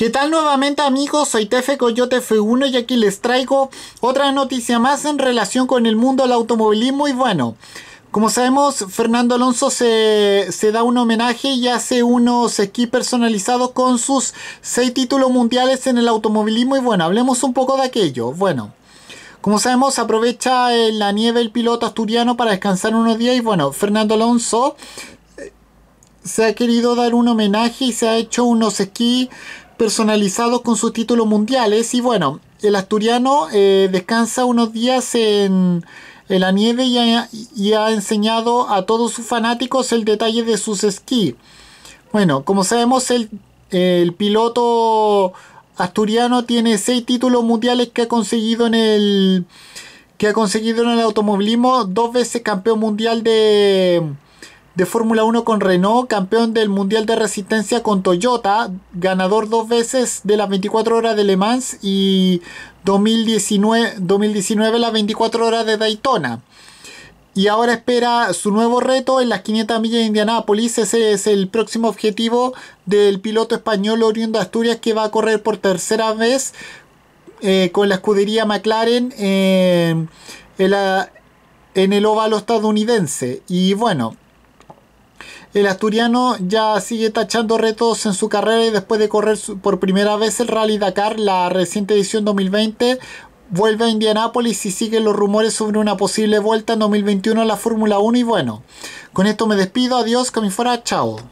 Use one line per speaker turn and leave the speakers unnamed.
¿Qué tal nuevamente amigos? Soy Tefe Coyote F1 y aquí les traigo otra noticia más en relación con el mundo del automovilismo y bueno, como sabemos Fernando Alonso se, da un homenaje y hace unos esquí personalizados con sus seis títulos mundiales en el automovilismo y bueno, hablemos un poco de aquello. Bueno. Como sabemos, aprovecha eh, la nieve el piloto asturiano para descansar unos días y bueno, Fernando Alonso eh, se ha querido dar un homenaje y se ha hecho unos esquís personalizados con sus títulos mundiales. Y bueno, el asturiano eh, descansa unos días en, la nieve y ha, enseñado a todos sus fanáticos el detalle de sus esquí. Bueno, como sabemos, el, el piloto asturiano tiene seis títulos mundiales que ha conseguido en el que ha conseguido en el automovilismo, dos veces campeón mundial de de Fórmula 1 con Renault, campeón del Mundial de Resistencia con Toyota, ganador dos veces de las 24 horas de Le Mans y 2019, 2019 las 24 horas de Daytona. Y ahora espera su nuevo reto en las 500 millas de Indianápolis. Ese es el próximo objetivo del piloto español oriundo de Asturias que va a correr por tercera vez eh, con la escudería McLaren eh, en, en el óvalo estadounidense. Y bueno, el asturiano ya sigue tachando retos en su carrera y después de correr por primera vez el Rally Dakar, la reciente edición 2020, vuelve a Indianápolis y siguen los rumores sobre una posible vuelta en 2021 a la Fórmula 1 y bueno, con esto me despido, adiós, que me fuera, chao.